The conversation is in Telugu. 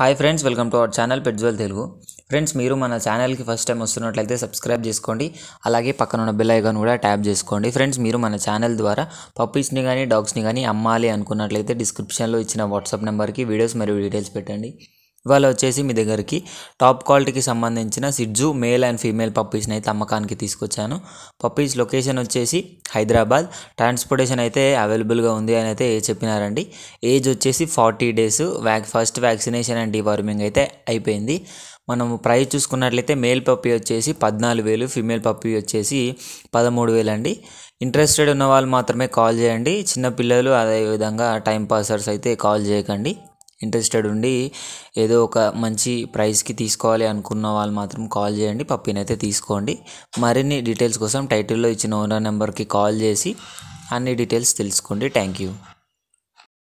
hi friends welcome to our channel పెట్జ్వల్ తెలుగు ఫ్రెండ్స్ మీరు మన ఛానల్కి ఫస్ట్ టైం వస్తున్నట్లయితే సబ్స్క్రైబ్ చేసుకోండి అలాగే పక్కన ఉన్న బిల్ ఐకాన్ కూడా ట్యాప్ చేసుకోండి ఫ్రెండ్స్ మీరు మన ఛానల్ ద్వారా పప్పీస్ని కానీ డాగ్స్ని కానీ అమ్మాలి అనుకున్నట్లయితే డిస్క్రిప్షన్లో ఇచ్చిన వాట్సాప్ నెంబర్కి వీడియోస్ మరియు డీటెయిల్స్ పెట్టండి ఇవాళ వచ్చేసి మీ దగ్గరికి టాప్ క్వాలిటీకి సంబంధించిన సిడ్జు మేల్ అండ్ ఫీమేల్ పప్పీస్ని అయితే అమ్మకానికి తీసుకొచ్చాను పప్పీస్ లొకేషన్ వచ్చేసి హైదరాబాద్ ట్రాన్స్పోర్టేషన్ అయితే అవైలబుల్గా ఉంది అని అయితే చెప్పినారండి ఏజ్ వచ్చేసి forty days vac first vaccination and deworming అయితే అయిపోయింది మనం ప్రైస్ చూసుకున్నట్లయితే మేల్ పప్పీ వచ్చేసి పద్నాలుగు వేలు ఫీమేల్ పప్పీ వచ్చేసి పదమూడు వేలు అండి ఇంట్రెస్టెడ్ ఉన్న వాళ్ళు మాత్రమే కాల్ చేయండి చిన్నపిల్లలు అదేవిధంగా టైం పాసర్స్ అయితే కాల్ చేయకండి ఇంట్రెస్టెడ్ ఉండి ఏదో ఒక మంచి ప్రైస్కి తీసుకోవాలి అనుకున్న వాళ్ళు మాత్రం కాల్ చేయండి పప్పీని అయితే తీసుకోండి మరిన్ని డీటెయిల్స్ కోసం టైటిల్లో ఇచ్చిన ఓనర్ నెంబర్కి కాల్ చేసి అన్ని డీటెయిల్స్ తెలుసుకోండి థ్యాంక్ యూ